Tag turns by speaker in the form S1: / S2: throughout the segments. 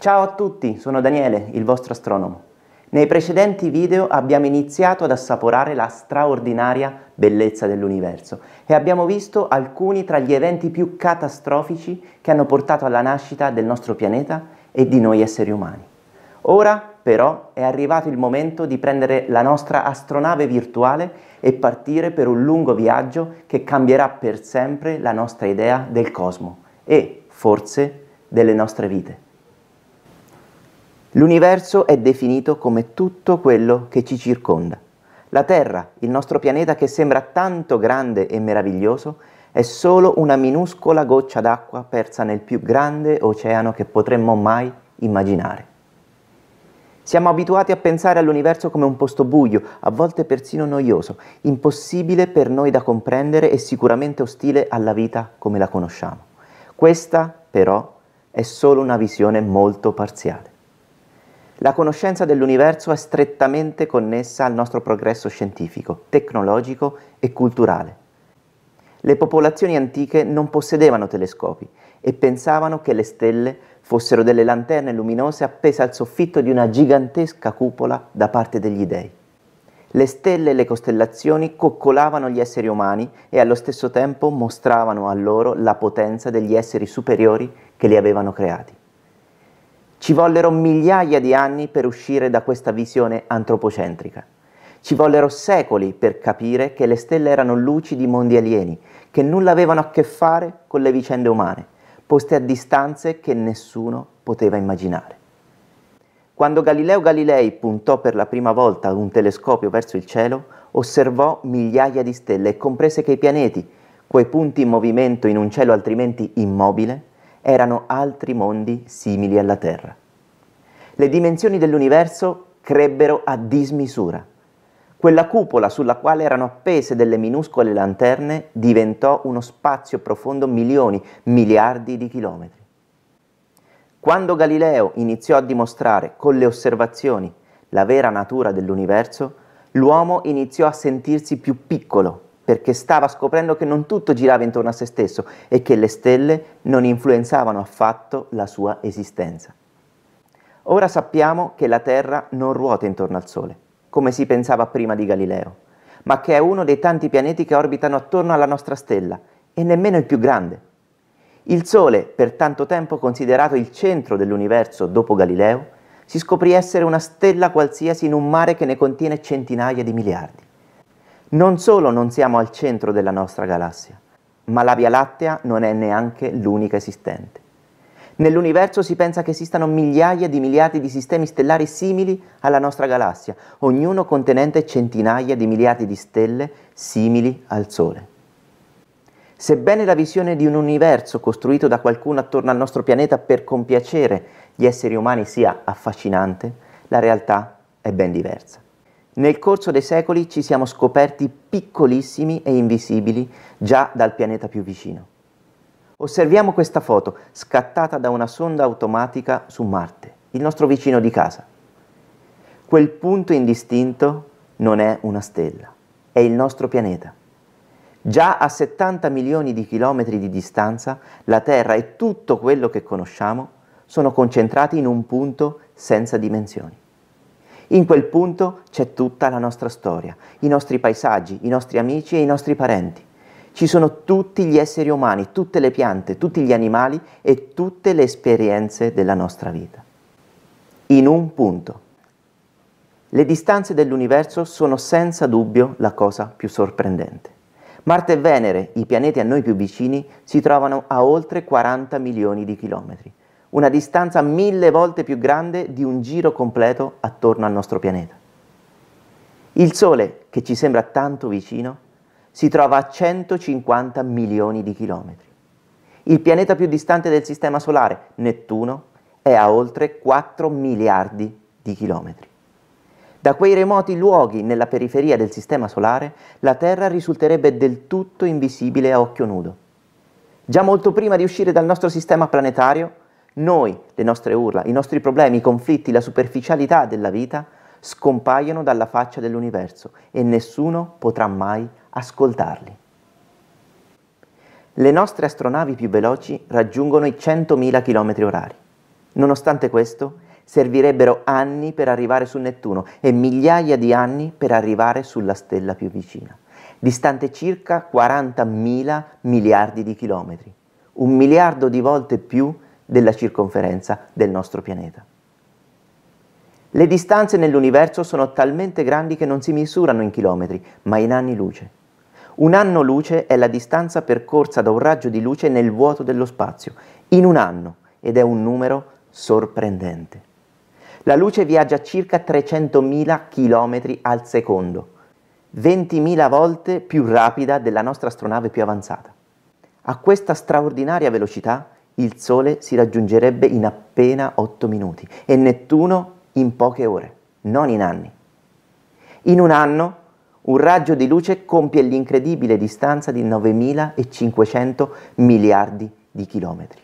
S1: Ciao a tutti, sono Daniele, il vostro astronomo. Nei precedenti video abbiamo iniziato ad assaporare la straordinaria bellezza dell'universo e abbiamo visto alcuni tra gli eventi più catastrofici che hanno portato alla nascita del nostro pianeta e di noi esseri umani. Ora però è arrivato il momento di prendere la nostra astronave virtuale e partire per un lungo viaggio che cambierà per sempre la nostra idea del cosmo e, forse, delle nostre vite. L'universo è definito come tutto quello che ci circonda. La Terra, il nostro pianeta che sembra tanto grande e meraviglioso, è solo una minuscola goccia d'acqua persa nel più grande oceano che potremmo mai immaginare. Siamo abituati a pensare all'universo come un posto buio, a volte persino noioso, impossibile per noi da comprendere e sicuramente ostile alla vita come la conosciamo. Questa, però, è solo una visione molto parziale. La conoscenza dell'universo è strettamente connessa al nostro progresso scientifico, tecnologico e culturale. Le popolazioni antiche non possedevano telescopi e pensavano che le stelle fossero delle lanterne luminose appese al soffitto di una gigantesca cupola da parte degli dei. Le stelle e le costellazioni coccolavano gli esseri umani e allo stesso tempo mostravano a loro la potenza degli esseri superiori che li avevano creati. Ci vollero migliaia di anni per uscire da questa visione antropocentrica. Ci vollero secoli per capire che le stelle erano luci di mondi alieni, che nulla avevano a che fare con le vicende umane, poste a distanze che nessuno poteva immaginare. Quando Galileo Galilei puntò per la prima volta un telescopio verso il cielo, osservò migliaia di stelle e comprese che i pianeti, quei punti in movimento in un cielo altrimenti immobile, erano altri mondi simili alla Terra. Le dimensioni dell'universo crebbero a dismisura. Quella cupola sulla quale erano appese delle minuscole lanterne diventò uno spazio profondo milioni, miliardi di chilometri. Quando Galileo iniziò a dimostrare con le osservazioni la vera natura dell'universo, l'uomo iniziò a sentirsi più piccolo perché stava scoprendo che non tutto girava intorno a se stesso e che le stelle non influenzavano affatto la sua esistenza. Ora sappiamo che la Terra non ruota intorno al Sole, come si pensava prima di Galileo, ma che è uno dei tanti pianeti che orbitano attorno alla nostra stella e nemmeno il più grande. Il Sole, per tanto tempo considerato il centro dell'universo dopo Galileo, si scoprì essere una stella qualsiasi in un mare che ne contiene centinaia di miliardi. Non solo non siamo al centro della nostra galassia, ma la Via Lattea non è neanche l'unica esistente. Nell'universo si pensa che esistano migliaia di miliardi di sistemi stellari simili alla nostra galassia, ognuno contenente centinaia di miliardi di stelle simili al Sole. Sebbene la visione di un universo costruito da qualcuno attorno al nostro pianeta per compiacere gli esseri umani sia affascinante, la realtà è ben diversa. Nel corso dei secoli ci siamo scoperti piccolissimi e invisibili già dal pianeta più vicino. Osserviamo questa foto scattata da una sonda automatica su Marte, il nostro vicino di casa. Quel punto indistinto non è una stella, è il nostro pianeta. Già a 70 milioni di chilometri di distanza, la Terra e tutto quello che conosciamo sono concentrati in un punto senza dimensioni. In quel punto c'è tutta la nostra storia, i nostri paesaggi, i nostri amici e i nostri parenti. Ci sono tutti gli esseri umani, tutte le piante, tutti gli animali e tutte le esperienze della nostra vita. In un punto. Le distanze dell'universo sono senza dubbio la cosa più sorprendente. Marte e Venere, i pianeti a noi più vicini, si trovano a oltre 40 milioni di chilometri una distanza mille volte più grande di un giro completo attorno al nostro pianeta. Il Sole, che ci sembra tanto vicino, si trova a 150 milioni di chilometri. Il pianeta più distante del Sistema Solare, Nettuno, è a oltre 4 miliardi di chilometri. Da quei remoti luoghi nella periferia del Sistema Solare, la Terra risulterebbe del tutto invisibile a occhio nudo. Già molto prima di uscire dal nostro sistema planetario, noi, le nostre urla, i nostri problemi, i conflitti, la superficialità della vita scompaiono dalla faccia dell'universo e nessuno potrà mai ascoltarli. Le nostre astronavi più veloci raggiungono i 100.000 km orari. Nonostante questo, servirebbero anni per arrivare su Nettuno e migliaia di anni per arrivare sulla stella più vicina, distante circa 40.000 miliardi di chilometri, un miliardo di volte più di della circonferenza del nostro pianeta. Le distanze nell'universo sono talmente grandi che non si misurano in chilometri, ma in anni luce. Un anno luce è la distanza percorsa da un raggio di luce nel vuoto dello spazio, in un anno, ed è un numero sorprendente. La luce viaggia circa 300.000 km al secondo, 20.000 volte più rapida della nostra astronave più avanzata. A questa straordinaria velocità il Sole si raggiungerebbe in appena 8 minuti e Nettuno in poche ore, non in anni. In un anno un raggio di luce compie l'incredibile distanza di 9.500 miliardi di chilometri.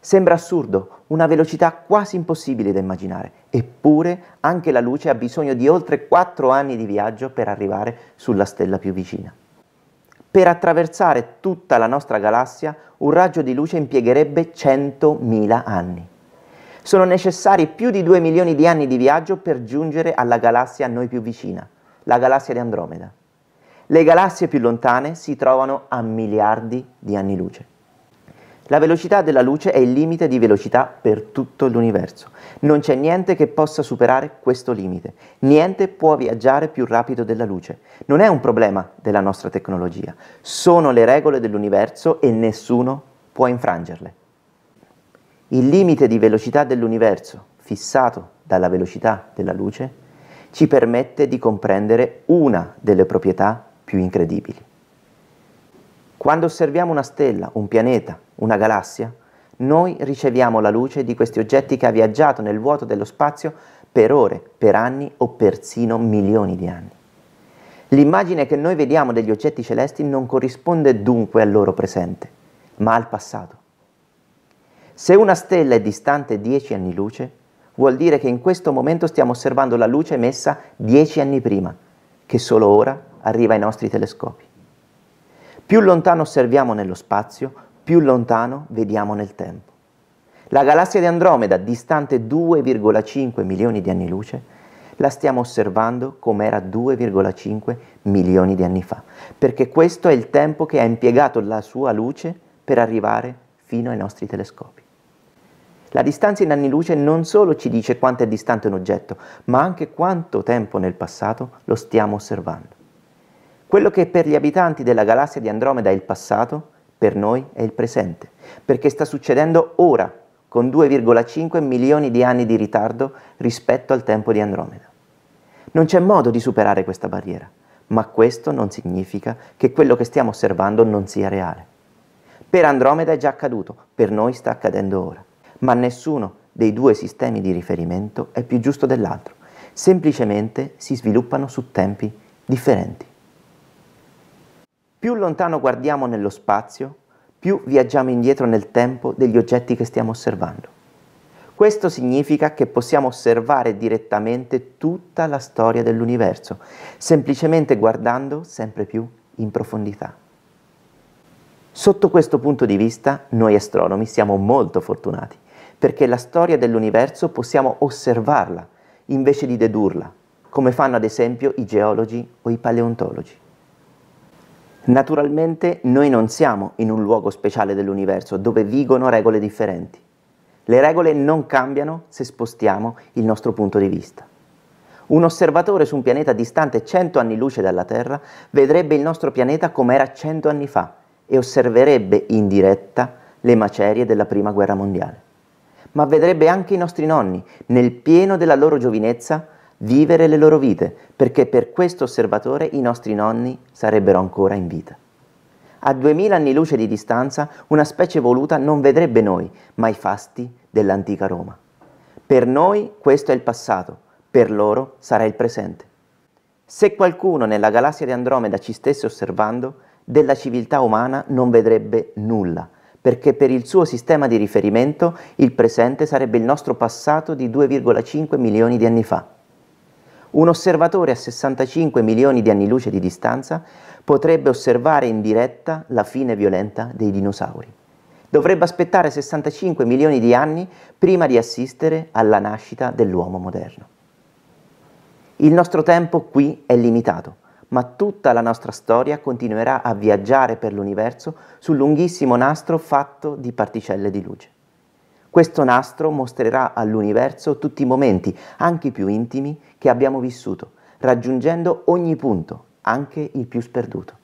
S1: Sembra assurdo, una velocità quasi impossibile da immaginare, eppure anche la luce ha bisogno di oltre 4 anni di viaggio per arrivare sulla stella più vicina. Per attraversare tutta la nostra galassia un raggio di luce impiegherebbe 100.000 anni. Sono necessari più di 2 milioni di anni di viaggio per giungere alla galassia a noi più vicina, la galassia di Andromeda. Le galassie più lontane si trovano a miliardi di anni luce. La velocità della luce è il limite di velocità per tutto l'universo. Non c'è niente che possa superare questo limite. Niente può viaggiare più rapido della luce. Non è un problema della nostra tecnologia. Sono le regole dell'universo e nessuno può infrangerle. Il limite di velocità dell'universo, fissato dalla velocità della luce, ci permette di comprendere una delle proprietà più incredibili. Quando osserviamo una stella, un pianeta, una galassia, noi riceviamo la luce di questi oggetti che ha viaggiato nel vuoto dello spazio per ore, per anni o persino milioni di anni. L'immagine che noi vediamo degli oggetti celesti non corrisponde dunque al loro presente, ma al passato. Se una stella è distante 10 anni luce, vuol dire che in questo momento stiamo osservando la luce emessa 10 anni prima, che solo ora arriva ai nostri telescopi. Più lontano osserviamo nello spazio, più lontano vediamo nel tempo. La galassia di Andromeda, distante 2,5 milioni di anni luce, la stiamo osservando come era 2,5 milioni di anni fa, perché questo è il tempo che ha impiegato la sua luce per arrivare fino ai nostri telescopi. La distanza in anni luce non solo ci dice quanto è distante un oggetto, ma anche quanto tempo nel passato lo stiamo osservando. Quello che per gli abitanti della galassia di Andromeda è il passato, per noi è il presente, perché sta succedendo ora, con 2,5 milioni di anni di ritardo rispetto al tempo di Andromeda. Non c'è modo di superare questa barriera, ma questo non significa che quello che stiamo osservando non sia reale. Per Andromeda è già accaduto, per noi sta accadendo ora, ma nessuno dei due sistemi di riferimento è più giusto dell'altro, semplicemente si sviluppano su tempi differenti. Più lontano guardiamo nello spazio, più viaggiamo indietro nel tempo degli oggetti che stiamo osservando. Questo significa che possiamo osservare direttamente tutta la storia dell'universo, semplicemente guardando sempre più in profondità. Sotto questo punto di vista, noi astronomi siamo molto fortunati, perché la storia dell'universo possiamo osservarla invece di dedurla, come fanno ad esempio i geologi o i paleontologi. Naturalmente noi non siamo in un luogo speciale dell'universo dove vigono regole differenti. Le regole non cambiano se spostiamo il nostro punto di vista. Un osservatore su un pianeta distante 100 anni luce dalla Terra vedrebbe il nostro pianeta come era 100 anni fa e osserverebbe in diretta le macerie della Prima Guerra Mondiale. Ma vedrebbe anche i nostri nonni, nel pieno della loro giovinezza, vivere le loro vite, perché per questo osservatore i nostri nonni sarebbero ancora in vita. A 2000 anni luce di distanza, una specie voluta non vedrebbe noi, ma i fasti dell'antica Roma. Per noi questo è il passato, per loro sarà il presente. Se qualcuno nella galassia di Andromeda ci stesse osservando, della civiltà umana non vedrebbe nulla, perché per il suo sistema di riferimento il presente sarebbe il nostro passato di 2,5 milioni di anni fa. Un osservatore a 65 milioni di anni luce di distanza potrebbe osservare in diretta la fine violenta dei dinosauri. Dovrebbe aspettare 65 milioni di anni prima di assistere alla nascita dell'uomo moderno. Il nostro tempo qui è limitato, ma tutta la nostra storia continuerà a viaggiare per l'universo sul lunghissimo nastro fatto di particelle di luce. Questo nastro mostrerà all'universo tutti i momenti, anche i più intimi, che abbiamo vissuto, raggiungendo ogni punto, anche il più sperduto.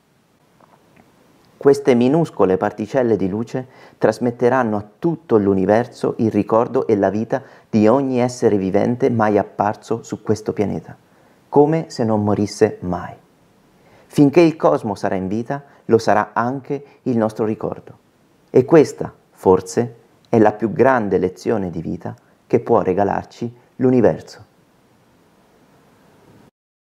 S1: Queste minuscole particelle di luce trasmetteranno a tutto l'universo il ricordo e la vita di ogni essere vivente mai apparso su questo pianeta, come se non morisse mai. Finché il cosmo sarà in vita, lo sarà anche il nostro ricordo. E questa, forse, è la vita è la più grande lezione di vita che può regalarci l'universo.